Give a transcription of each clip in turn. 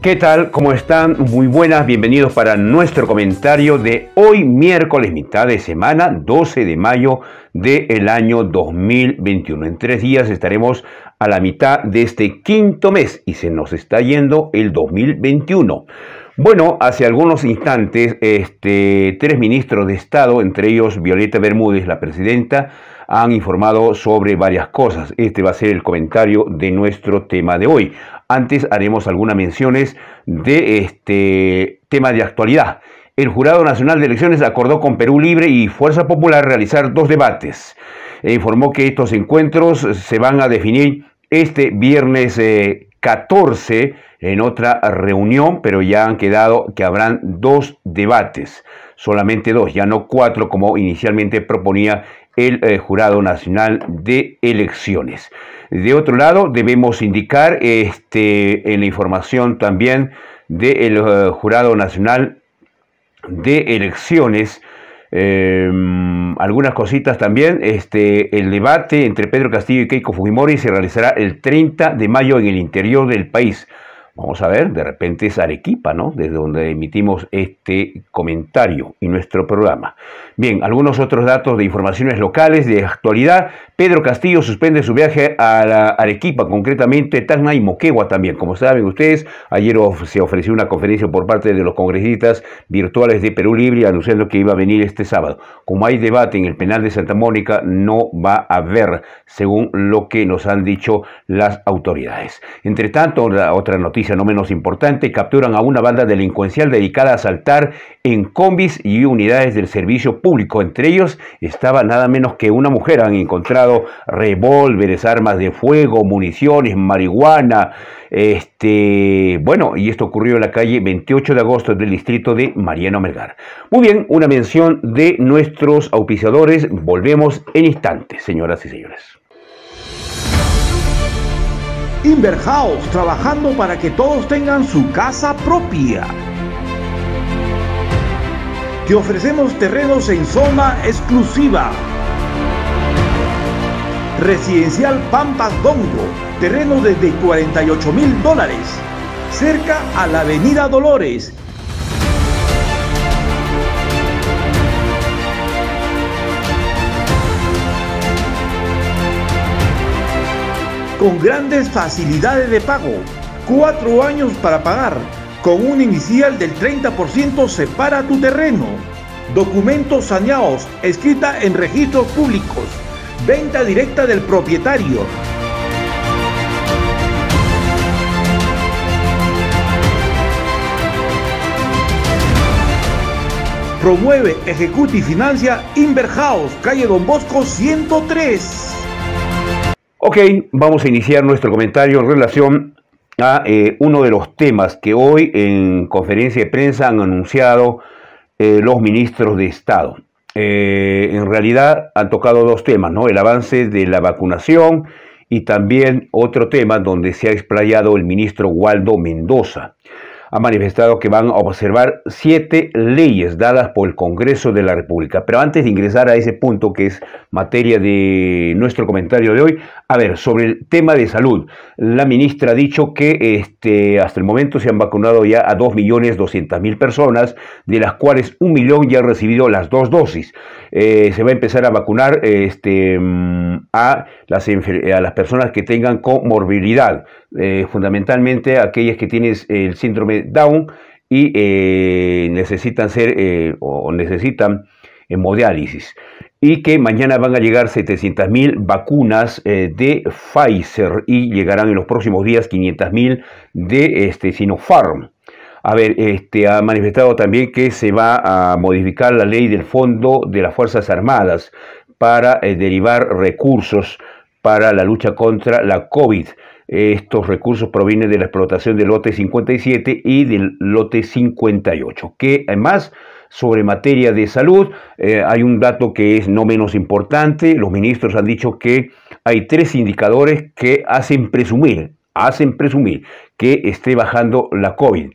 ¿Qué tal? ¿Cómo están? Muy buenas, bienvenidos para nuestro comentario de hoy miércoles, mitad de semana, 12 de mayo del año 2021. En tres días estaremos a la mitad de este quinto mes y se nos está yendo el 2021. Bueno, hace algunos instantes, este, tres ministros de Estado, entre ellos Violeta Bermúdez, la presidenta, han informado sobre varias cosas. Este va a ser el comentario de nuestro tema de hoy. Antes haremos algunas menciones de este tema de actualidad. El Jurado Nacional de Elecciones acordó con Perú Libre y Fuerza Popular realizar dos debates. E informó que estos encuentros se van a definir este viernes 14 eh, en otra reunión, pero ya han quedado que habrán dos debates, solamente dos, ya no cuatro como inicialmente proponía el eh, Jurado Nacional de Elecciones. De otro lado, debemos indicar este, en la información también del eh, Jurado Nacional de Elecciones. Em, algunas cositas también. Este, el debate entre Pedro Castillo y Keiko Fujimori se realizará el 30 de mayo en el interior del país. Vamos a ver, de repente es Arequipa, ¿no? Desde donde emitimos este comentario y nuestro programa. Bien, algunos otros datos de informaciones locales de actualidad. Pedro Castillo suspende su viaje a Arequipa, concretamente Tacna y Moquegua también. Como saben ustedes, ayer se ofreció una conferencia por parte de los congresistas virtuales de Perú Libre anunciando que iba a venir este sábado. Como hay debate en el penal de Santa Mónica, no va a haber, según lo que nos han dicho las autoridades. Entre tanto, otra noticia no menos importante, capturan a una banda delincuencial dedicada a asaltar en combis y unidades del servicio público. Entre ellos estaba nada menos que una mujer. Han encontrado revólveres, armas de fuego, municiones, marihuana. Este, bueno, y esto ocurrió en la calle 28 de agosto del distrito de Mariano Melgar. Muy bien, una mención de nuestros auspiciadores. Volvemos en instantes, señoras y señores. Inverhouse, trabajando para que todos tengan su casa propia. Te ofrecemos terrenos en zona exclusiva. Residencial Pampas Dongo, terreno desde 48 mil dólares, cerca a la Avenida Dolores con grandes facilidades de pago. Cuatro años para pagar. Con un inicial del 30% separa tu terreno. Documentos saneados, escrita en registros públicos. Venta directa del propietario. Promueve, ejecuta y financia Inverjaos, calle Don Bosco 103. Ok, vamos a iniciar nuestro comentario en relación a eh, uno de los temas que hoy en conferencia de prensa han anunciado eh, los ministros de Estado. Eh, en realidad han tocado dos temas, ¿no? El avance de la vacunación y también otro tema donde se ha explayado el ministro Waldo Mendoza ha manifestado que van a observar siete leyes dadas por el Congreso de la República. Pero antes de ingresar a ese punto que es materia de nuestro comentario de hoy, a ver, sobre el tema de salud, la ministra ha dicho que este, hasta el momento se han vacunado ya a 2.200.000 personas, de las cuales un millón ya han recibido las dos dosis. Eh, se va a empezar a vacunar este, a, las, personas que tengan comorbilidad, eh, fundamentalmente aquellas que tienen el síndrome Down y eh, necesitan ser eh, o necesitan hemodiálisis. Y que mañana van a llegar 700.000 vacunas eh, de Pfizer y llegarán en los próximos días 500.000 de este, Sinopharm. A ver, este, ha manifestado también que se va a modificar la ley del Fondo de las Fuerzas Armadas para derivar recursos para la lucha contra la COVID estos recursos provienen de la explotación del lote 57 y del lote 58, que además sobre materia de salud. Eh, hay un dato que es no menos importante. Los ministros han dicho que hay tres indicadores que hacen presumir, hacen presumir que esté bajando la COVID.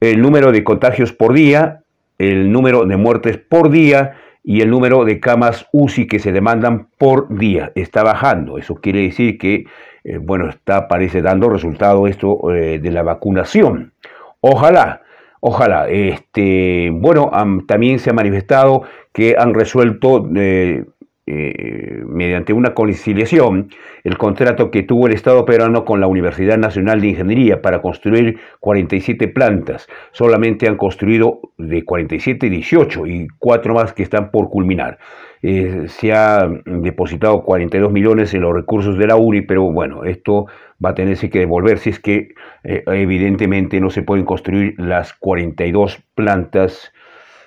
El número de contagios por día, el número de muertes por día y el número de camas UCI que se demandan por día está bajando. Eso quiere decir que, eh, bueno, está, parece dando resultado esto eh, de la vacunación. Ojalá, ojalá. Este, bueno, también se ha manifestado que han resuelto... Eh, eh, mediante una conciliación, el contrato que tuvo el Estado peruano con la Universidad Nacional de Ingeniería para construir 47 plantas. Solamente han construido de 47 18 y cuatro más que están por culminar. Eh, se ha depositado 42 millones en los recursos de la URI, pero bueno, esto va a tener que devolver si es que eh, evidentemente no se pueden construir las 42 plantas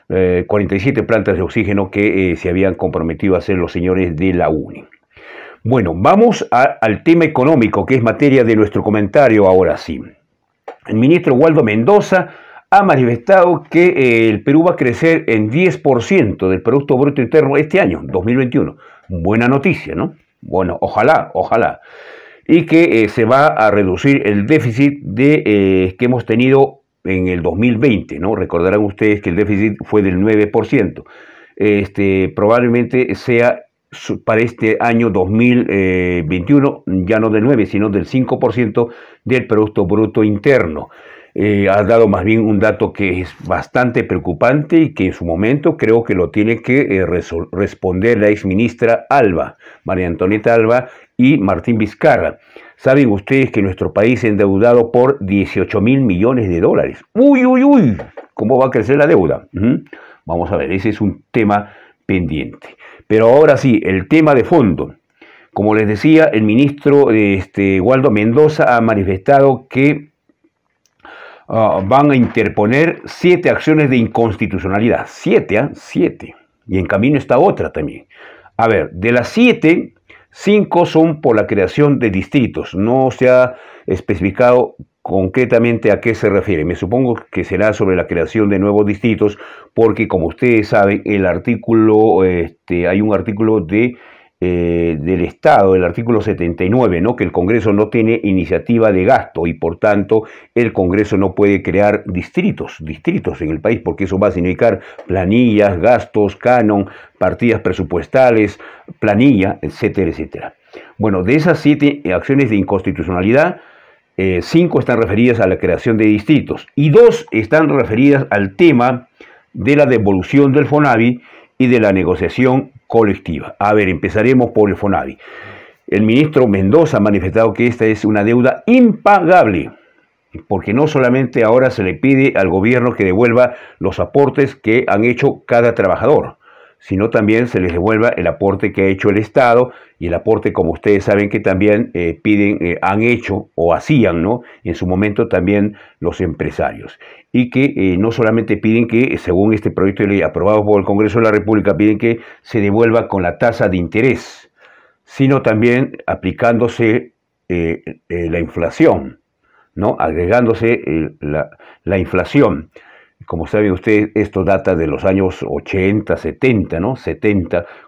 47 eh, plantas de oxígeno que eh, se habían comprometido a hacer los señores de la UNI. Bueno, vamos al tema económico, que es materia de nuestro comentario ahora sí. El ministro Waldo Mendoza ha manifestado que eh, el Perú va a crecer en 10% del Producto Bruto Interno este año, 2021. Buena noticia, ¿no? Bueno, ojalá, ojalá. Y que se va a reducir el déficit de, que hemos tenido en el 2020, ¿no? Recordarán ustedes que el déficit fue del 9%. Este, probablemente sea para este año 2021 ya no del 9, sino del 5% del Producto Bruto Interno. Eh, ha dado más bien un dato que es bastante preocupante y que en su momento creo que lo tiene que eh, responder la ministra Alba, María Antonieta Alba y Martín Vizcarra. Saben ustedes que nuestro país es endeudado por 18 mil millones de dólares. Uy, uy, uy, ¿cómo va a crecer la deuda? Vamos a ver, ese es un tema pendiente. Pero ahora sí, el tema de fondo. Como les decía, el ministro este, Waldo Mendoza ha manifestado que ah, van a interponer siete acciones de inconstitucionalidad. Siete, ¿eh? Siete. Y en camino está otra también. A ver, de las siete, Cinco son por la creación de distritos. No se ha especificado concretamente a qué se refiere. Me supongo que será sobre la creación de nuevos distritos, porque como ustedes saben, el artículo, este, hay un artículo de eh, del Estado, el artículo 79, ¿no? que el Congreso no tiene iniciativa de gasto y por tanto el Congreso no puede crear distritos, distritos en el país, porque eso va a significar planillas, gastos, canon, partidas presupuestales, planilla, etcétera, etcétera. Bueno, de esas siete acciones de inconstitucionalidad, eh, cinco están referidas a la creación de distritos y dos están referidas al tema de la devolución del FONAVI y de la negociación colectiva. A ver, empezaremos por el FONAVI. El ministro Mendoza ha manifestado que esta es una deuda impagable, porque no solamente ahora se le pide al gobierno que devuelva los aportes que han hecho cada trabajador, sino también se les devuelva el aporte que ha hecho el Estado y el aporte, como ustedes saben, que también eh, piden, eh, han hecho o hacían, ¿no? En su momento también los empresarios. Y que eh, no solamente piden que, según este proyecto de ley aprobado por el Congreso de la República, piden que se devuelva con la tasa de interés, sino también aplicándose la inflación, ¿no? Agregándose la, la inflación como saben ustedes, esto data de los años 80, 70, ¿no?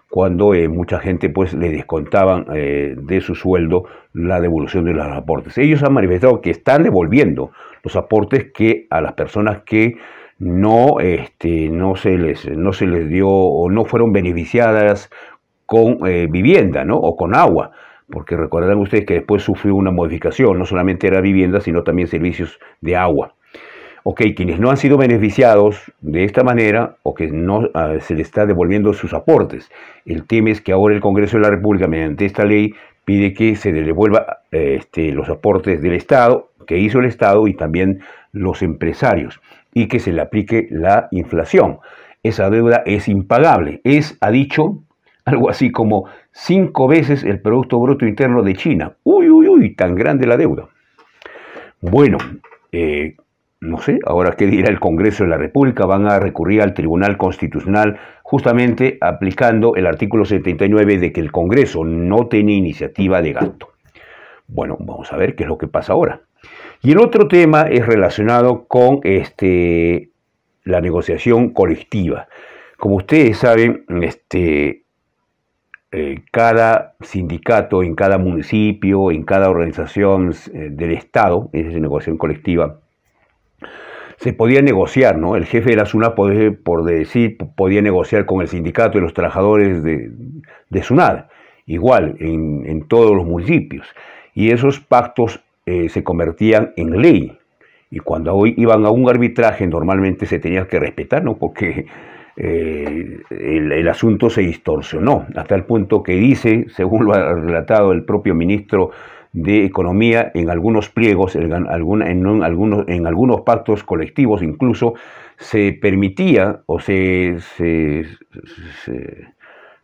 cuando eh, mucha gente pues le descontaban eh, de su sueldo la devolución de los aportes. Ellos han manifestado que están devolviendo los aportes que a las personas que no, este, no, se, les, no se les dio o no fueron beneficiadas con eh, vivienda ¿no? o con agua porque recordarán ustedes que después sufrió una modificación, no solamente era vivienda, sino también servicios de agua. Ok, quienes no han sido beneficiados de esta manera o que no ah, se les está devolviendo sus aportes. El tema es que ahora el Congreso de la República, mediante esta ley, pide que se devuelva eh, este, los aportes del Estado, que hizo el Estado y también los empresarios, y que se le aplique la inflación. Esa deuda es impagable. Es, ha dicho, algo así como cinco veces el Producto Bruto Interno de China. Uy, uy, uy, tan grande la deuda. Bueno, eh, no sé, ahora qué dirá el Congreso de la República, van a recurrir al Tribunal Constitucional justamente aplicando el artículo 79 de que el Congreso no tiene iniciativa de gasto. Bueno, vamos a ver qué es lo que pasa ahora. Y el otro tema es relacionado con este, la negociación colectiva. Como ustedes saben, este, eh, cada sindicato, en cada municipio, en cada organización eh, del Estado, es es negociación colectiva, se podía negociar, ¿no? El jefe de la SUNAT, por, por decir, podía negociar con el sindicato y los trabajadores de, de igual en, todos los municipios. Y esos pactos eh, se convertían en ley. Y cuando hoy iban a un arbitraje, normalmente se tenía que respetar, ¿no? Porque eh, el, el, asunto se distorsionó, hasta el punto que dice, según lo ha relatado el propio ministro de economía en algunos pliegos, en, alguna, en, algunos, en algunos pactos colectivos incluso, se permitía o se, se,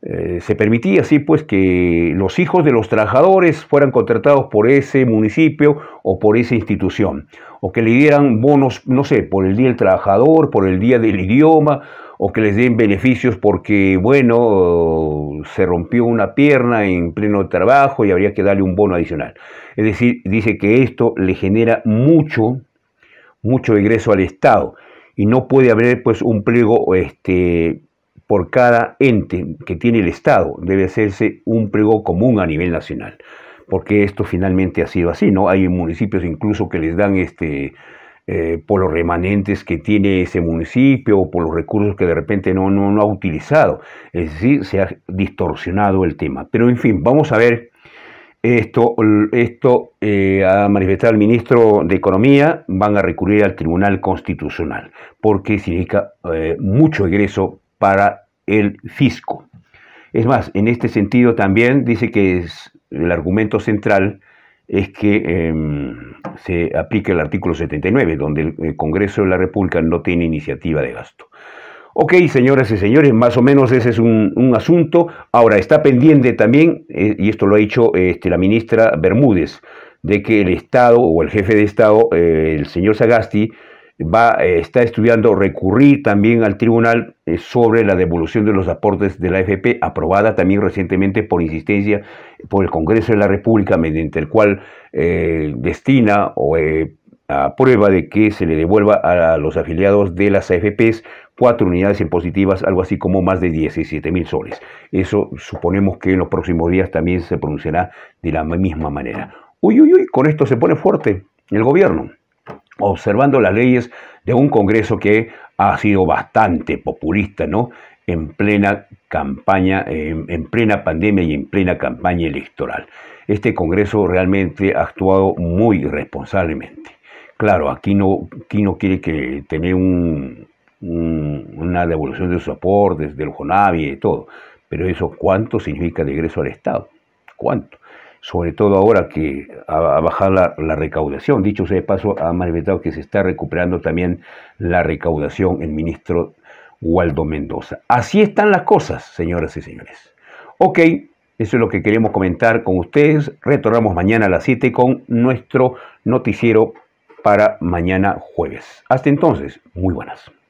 eh, se permitía así pues que los hijos de los trabajadores fueran contratados por ese municipio o por esa institución, o que le dieran bonos, no sé, por el Día del Trabajador, por el Día del Idioma, o que les den beneficios porque, bueno, se rompió una pierna en pleno trabajo y habría que darle un bono adicional. Es decir, dice que esto le genera mucho, mucho ingreso al Estado y no puede haber pues un pliego este, por cada ente que tiene el Estado debe hacerse un prego común a nivel nacional, porque esto finalmente ha sido así, ¿no? Hay municipios incluso que les dan este eh, por los remanentes que tiene ese municipio o por los recursos que de repente no, no, ha utilizado. Es decir, se ha distorsionado el tema. Pero en fin, vamos a ver esto, esto eh, ha manifestado el ministro de Economía, van a recurrir al Tribunal Constitucional, porque significa eh, mucho egreso para el fisco. Es más, en este sentido también dice que es, el argumento central es que em, se aplique el artículo 79, donde el Congreso de la República no tiene iniciativa de gasto. Ok, señoras y señores, más o menos ese es un, asunto. Ahora, está pendiente también, eh, y esto lo ha dicho este, la ministra Bermúdez, de que el Estado o el jefe de Estado, eh, el señor Sagasti, va, eh, está estudiando recurrir también al tribunal eh, sobre la devolución de los aportes de la AFP, aprobada también recientemente por insistencia por el Congreso de la República, mediante el cual eh, destina o a prueba de que se le devuelva a los afiliados de las AFPs cuatro unidades impositivas, algo así como más de 17 mil soles. Eso suponemos que en los próximos días también se pronunciará de la misma manera. Uy, uy, uy, con esto se pone fuerte el gobierno observando las leyes de un Congreso que ha sido bastante populista, ¿no? En plena campaña, en, plena pandemia y en plena campaña electoral. Este Congreso realmente ha actuado muy responsablemente. Claro, aquí no, aquí no quiere que tener una devolución de su aportes, del Jonavi y todo, pero eso cuánto significa de ingreso al Estado, cuánto sobre todo ahora que ha, bajado la, la, recaudación. Dicho sea de paso, ha manifestado que se está recuperando también la recaudación el ministro Waldo Mendoza. Así están las cosas, señoras y señores. Ok, eso es lo que queremos comentar con ustedes. Retornamos mañana a las 7 con nuestro noticiero para mañana jueves. Hasta entonces, muy buenas.